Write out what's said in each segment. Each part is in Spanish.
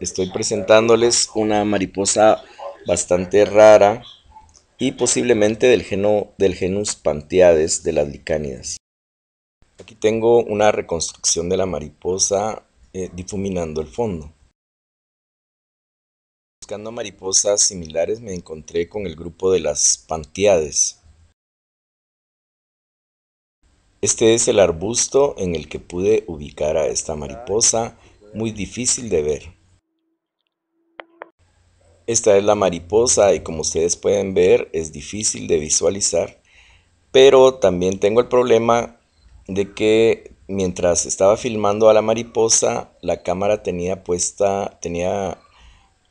Estoy presentándoles una mariposa bastante rara y posiblemente del, geno, del genus Panteades de las licánidas. Aquí tengo una reconstrucción de la mariposa eh, difuminando el fondo. Buscando mariposas similares me encontré con el grupo de las Panteades. Este es el arbusto en el que pude ubicar a esta mariposa muy difícil de ver. Esta es la mariposa y como ustedes pueden ver es difícil de visualizar, pero también tengo el problema de que mientras estaba filmando a la mariposa, la cámara tenía puesta, tenía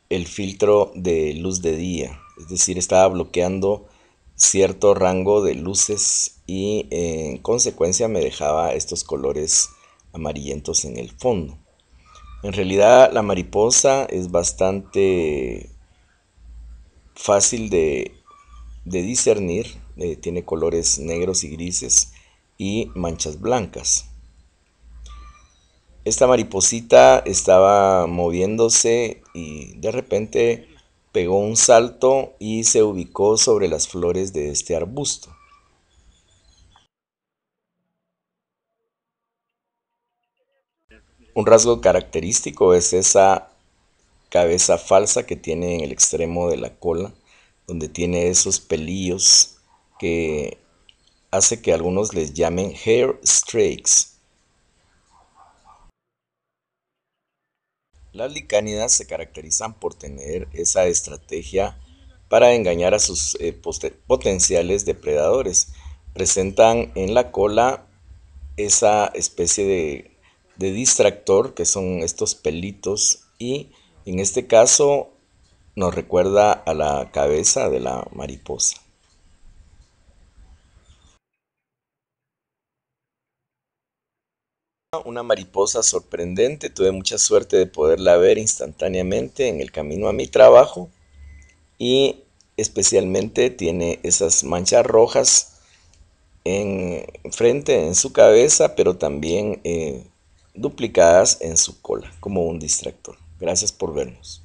el filtro de luz de día, es decir, estaba bloqueando cierto rango de luces y en consecuencia me dejaba estos colores amarillentos en el fondo. En realidad la mariposa es bastante fácil de, discernir. Eh, tiene colores negros y grises y manchas blancas. Esta mariposita estaba moviéndose y de repente pegó un salto y se ubicó sobre las flores de este arbusto. Un rasgo característico es esa cabeza falsa que tiene en el extremo de la cola, donde tiene esos pelillos que hace que algunos les llamen hair streaks. Las licánidas se caracterizan por tener esa estrategia para engañar a sus eh, potenciales depredadores. Presentan en la cola esa especie de de distractor, que son estos pelitos, y en este caso nos recuerda a la cabeza de la mariposa. Una mariposa sorprendente, tuve mucha suerte de poderla ver instantáneamente en el camino a mi trabajo y especialmente tiene esas manchas rojas en frente, en su cabeza, pero también eh, duplicadas en su cola como un distractor. Gracias por vernos.